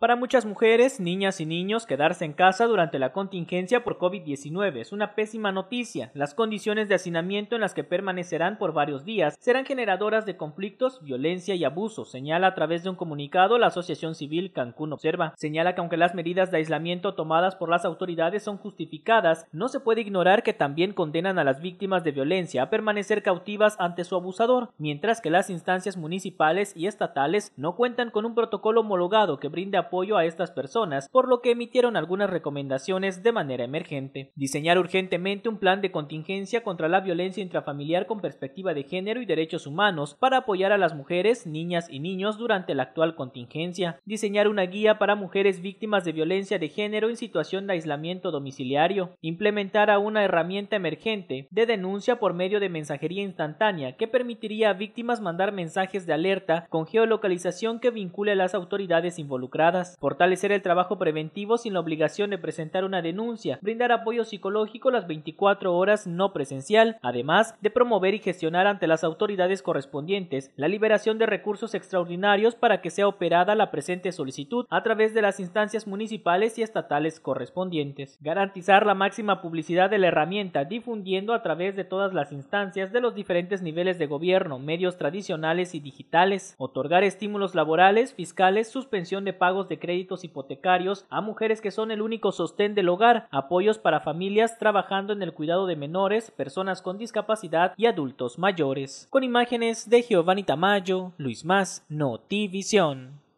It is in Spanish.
Para muchas mujeres, niñas y niños, quedarse en casa durante la contingencia por COVID-19 es una pésima noticia. Las condiciones de hacinamiento en las que permanecerán por varios días serán generadoras de conflictos, violencia y abuso, señala a través de un comunicado la Asociación Civil Cancún Observa. Señala que aunque las medidas de aislamiento tomadas por las autoridades son justificadas, no se puede ignorar que también condenan a las víctimas de violencia a permanecer cautivas ante su abusador, mientras que las instancias municipales y estatales no cuentan con un protocolo homologado que brinde apoyo a estas personas, por lo que emitieron algunas recomendaciones de manera emergente. Diseñar urgentemente un plan de contingencia contra la violencia intrafamiliar con perspectiva de género y derechos humanos para apoyar a las mujeres, niñas y niños durante la actual contingencia. Diseñar una guía para mujeres víctimas de violencia de género en situación de aislamiento domiciliario. Implementar una herramienta emergente de denuncia por medio de mensajería instantánea que permitiría a víctimas mandar mensajes de alerta con geolocalización que vincule a las autoridades involucradas fortalecer el trabajo preventivo sin la obligación de presentar una denuncia, brindar apoyo psicológico las 24 horas no presencial, además de promover y gestionar ante las autoridades correspondientes la liberación de recursos extraordinarios para que sea operada la presente solicitud a través de las instancias municipales y estatales correspondientes, garantizar la máxima publicidad de la herramienta difundiendo a través de todas las instancias de los diferentes niveles de gobierno, medios tradicionales y digitales, otorgar estímulos laborales, fiscales, suspensión de pagos de créditos hipotecarios a mujeres que son el único sostén del hogar, apoyos para familias trabajando en el cuidado de menores, personas con discapacidad y adultos mayores. Con imágenes de Giovanni Tamayo, Luis Más, Notivisión.